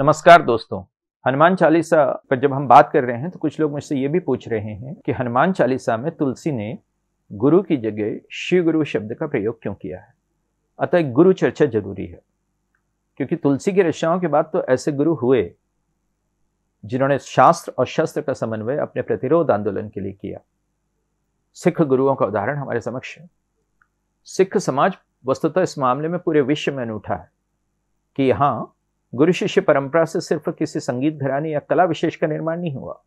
नमस्कार दोस्तों हनुमान चालीसा पर जब हम बात कर रहे हैं तो कुछ लोग मुझसे ये भी पूछ रहे हैं कि हनुमान चालीसा में तुलसी ने गुरु की जगह शिव गुरु शब्द का प्रयोग क्यों किया है अतः गुरु चर्चा जरूरी है क्योंकि तुलसी की रचनाओं के बाद तो ऐसे गुरु हुए जिन्होंने शास्त्र और शस्त्र का समन्वय अपने प्रतिरोध आंदोलन के लिए किया सिख गुरुओं का उदाहरण हमारे समक्ष है सिख समाज वस्तुतः इस मामले में पूरे विश्व में अनूठा है कि यहाँ गुरु शिष्य परंपरा से सिर्फ किसी संगीत घराने या कला विशेष का निर्माण नहीं हुआ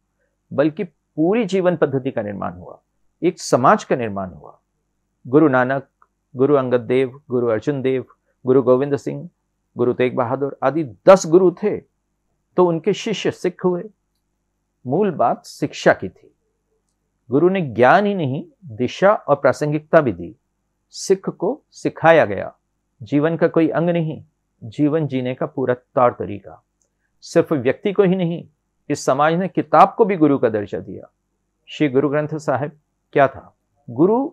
बल्कि पूरी जीवन पद्धति का निर्माण हुआ एक समाज का निर्माण हुआ गुरु नानक गुरु अंगद देव गुरु अर्जुन देव गुरु गोविंद सिंह गुरु तेग बहादुर आदि दस गुरु थे तो उनके शिष्य सिख हुए मूल बात शिक्षा की थी गुरु ने ज्ञान ही नहीं दिशा और प्रासंगिकता भी दी सिख को सिखाया गया जीवन का कोई अंग नहीं जीवन जीने का पूरा तौर तरीका सिर्फ व्यक्ति को ही नहीं इस समाज ने किताब को भी गुरु का दर्जा दिया श्री गुरु ग्रंथ साहिब क्या था गुरु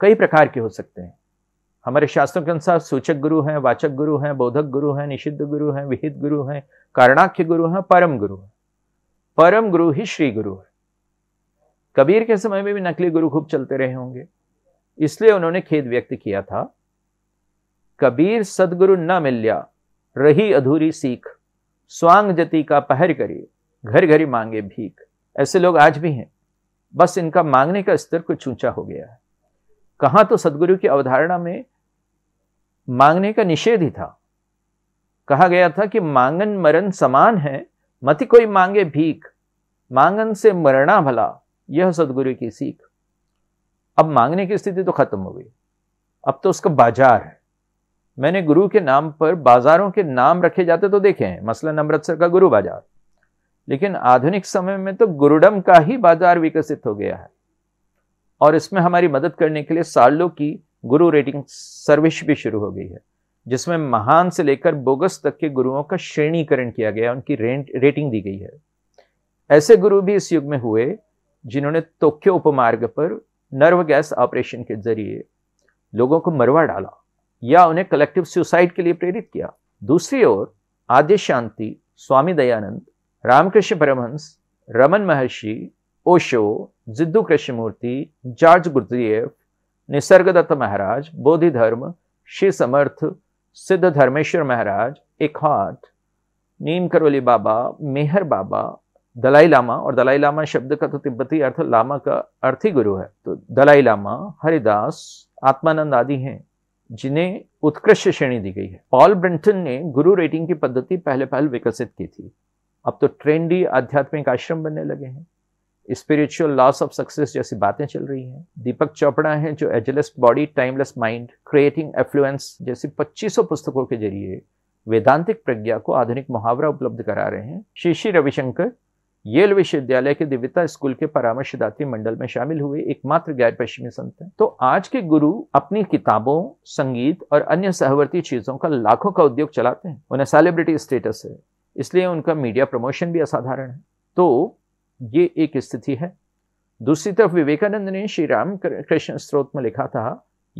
कई प्रकार के हो सकते हैं हमारे शास्त्रों के अनुसार सूचक गुरु हैं वाचक गुरु हैं बोधक गुरु हैं निषिद्ध गुरु हैं विहित गुरु हैं कारणाख्य गुरु हैं परम गुरु हैं परम गुरु ही श्री गुरु है कबीर के समय में भी नकली गुरु खूब चलते रहे होंगे इसलिए उन्होंने खेद व्यक्त किया था कबीर सदगुरु न मिल्या रही अधूरी सीख स्वांग जति का पहर करी घर घरी मांगे भीख ऐसे लोग आज भी हैं बस इनका मांगने का स्तर कुछ ऊंचा हो गया है कहां तो सदगुरु की अवधारणा में मांगने का निषेध ही था कहा गया था कि मांगन मरण समान है मति कोई मांगे भीख मांगन से मरना भला यह सदगुरु की सीख अब मांगने की स्थिति तो खत्म हो गई अब तो उसका बाजार है मैंने गुरु के नाम पर बाजारों के नाम रखे जाते तो देखे हैं मसलन अमृतसर का गुरु बाजार लेकिन आधुनिक समय में तो गुरुडम का ही बाजार विकसित हो गया है और इसमें हमारी मदद करने के लिए सालों की गुरु रेटिंग सर्विस भी शुरू हो गई है जिसमें महान से लेकर बोगस तक के गुरुओं का श्रेणीकरण किया गया उनकी रेंट रेटिंग दी गई है ऐसे गुरु भी इस युग में हुए जिन्होंने तोक्यो उपमार्ग पर नर्व गैस ऑपरेशन के जरिए लोगों को मरवा डाला या उन्हें कलेक्टिव सुसाइड के लिए प्रेरित किया दूसरी ओर आद्य शांति स्वामी दयानंद रामकृष्ण परमहंस रमन महर्षि ओशो जिद्दू कृष्णमूर्ति जॉर्ज गुरुदेव निसर्गदत्त महाराज बोधिधर्म श्री समर्थ सिद्ध धर्मेश्वर महाराज इकहाट नीम करोली बाबा मेहर बाबा दलाई लामा और दलाई लामा शब्द का तो तिब्बती अर्थ लामा का अर्थी गुरु है तो दलाई लामा हरिदास आत्मानंद आदि हैं जिन्हें उत्कृष्ट श्रेणी दी गई है पॉल ब्रिंटन ने गुरु रेटिंग की पद्धति पहले पहल विकसित की थी अब तो ट्रेंडी आध्यात्मिक आश्रम बनने लगे हैं स्पिरिचुअल लॉस ऑफ सक्सेस जैसी बातें चल रही हैं दीपक चोपड़ा हैं जो ageless body timeless mind creating affluence जैसी 2500 पुस्तकों के जरिए वेदांतिक प्रज्ञा को आधुनिक मुहावरा उपलब्ध करा रहे हैं श्री श्री रविशंकर येल विश्वविद्यालय के दिव्यता स्कूल के परामर्शदात्री मंडल में शामिल हुए एकमात्र गैर पश्चिमी संत हैं तो आज के गुरु अपनी किताबों संगीत और अन्य सहवर्ती चीजों का लाखों का उद्योग चलाते हैं उन्हें सेलिब्रिटी स्टेटस है इसलिए उनका मीडिया प्रमोशन भी असाधारण है तो ये एक स्थिति है दूसरी तरफ विवेकानंद ने श्री राम कृष्ण स्त्रोत में लिखा था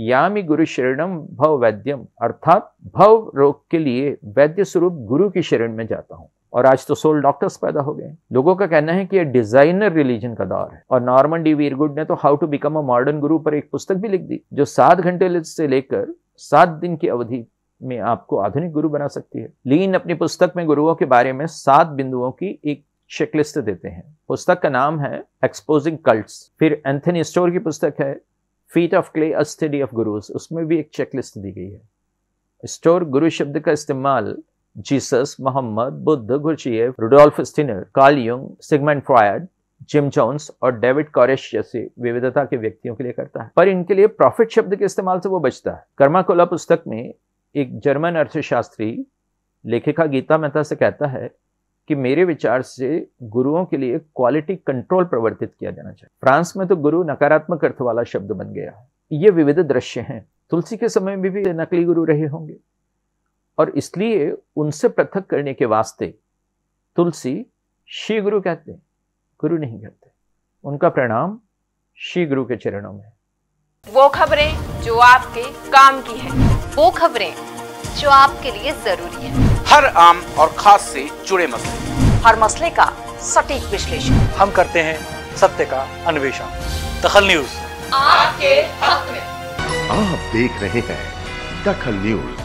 यामी गुरु शरणम भव वैद्यम अर्थात भव रोग के लिए वैद्य स्वरूप गुरु की शरण में जाता हूँ और आज तो सोल डॉक्टर्स पैदा हो गए लोगों का कहना है कि ये डिजाइनर रिलीजन का दौर है और नॉर्मन डी वीरगुड ने तो how to become a modern guru पर एक पुस्तक भी लिख दी जो सात घंटे से लेकर सात दिन की अवधि में आपको आधुनिक गुरु बना सकती है लीन अपनी पुस्तक में गुरुओं के बारे में सात बिंदुओं की एक चेकलिस्ट देते हैं पुस्तक का नाम है एक्सपोजिंग कल्ट्स फिर एंथनी स्टोर की पुस्तक है feet of clay a study of gurus उसमें भी एक चेकलिस्ट दी गई है स्टोर गुरु शब्द का इस्तेमाल Jesus, Muhammad, Buddha Gurdjieff, Rudolf Stinner, Carl Jung, Sigmund Freud, Jim Jones और डेविड कॉरेश जैसे विविधता के व्यक्तियों के लिए करता है पर इनके लिए प्रॉफिट शब्द के इस्तेमाल से वो बचता है कर्माकोला पुस्तक में एक जर्मन अर्थशास्त्री लेखिका गीता मेहता से कहता है कि मेरे विचार से गुरुओं के लिए क्वालिटी कंट्रोल प्रवर्तित किया जाना चाहिए फ्रांस में तो गुरु नकारात्मक अर्थ वाला शब्द बन गया है ये विविध दृश्य हैं तुलसी के समय में भी नकली गुरु रहे होंगे और इसलिए उनसे पृथक करने के वास्ते तुलसी श्री गुरु कहते हैं गुरु नहीं कहते उनका प्रणाम श्री गुरु के चरणों में वो खबरें जो आपके काम की है वो खबरें जो आपके लिए जरूरी है हर आम और खास से जुड़े मसले हर मसले का सटीक विश्लेषण हम करते हैं सत्य का अन्वेषण दखल न्यूज आपके हक में आप देख रहे हैं दखल न्यूज